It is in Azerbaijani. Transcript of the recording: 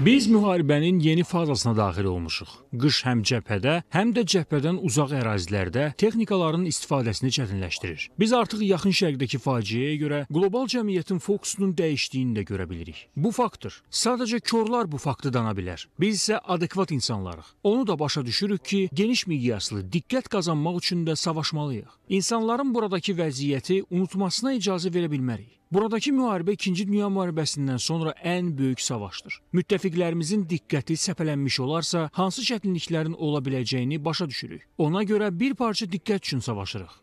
Biz müharibənin yeni fazasına daxil olmuşuq. Qış həm cəbhədə, həm də cəbhədən uzaq ərazilərdə texnikaların istifadəsini çətinləşdirir. Biz artıq yaxın şərqdəki faciəyə görə qlobal cəmiyyətin fokusunun dəyişdiyini də görə bilirik. Bu faktdır. Sadəcə korlar bu faktı dana bilər. Biz isə adekvat insanlarıq. Onu da başa düşürük ki, geniş miqyaslı diqqət qazanmaq üçün də savaşmalıyıq. İnsanların buradakı vəziyyəti unutmasına icazə verə bilmərik. Buradakı müharibə 2-ci Dünya müharibəsindən sonra ən böyük savaşdır. Müttəfiqlərimizin diqqəti səpələnmiş olarsa, hansı çətinliklərin ola biləcəyini başa düşürük. Ona görə bir parça diqqət üçün savaşırıq.